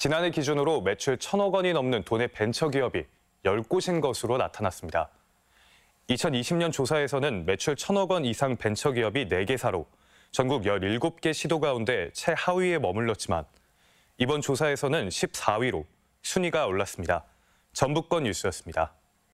지난해 기준으로 매출 천억 원이 넘는 돈의 벤처기업이 10곳인 것으로 나타났습니다. 2020년 조사에서는 매출 천억 원 이상 벤처기업이 4개사로 전국 17개 시도 가운데 최하위에 머물렀지만 이번 조사에서는 14위로 순위가 올랐습니다. 전북권 뉴스였습니다.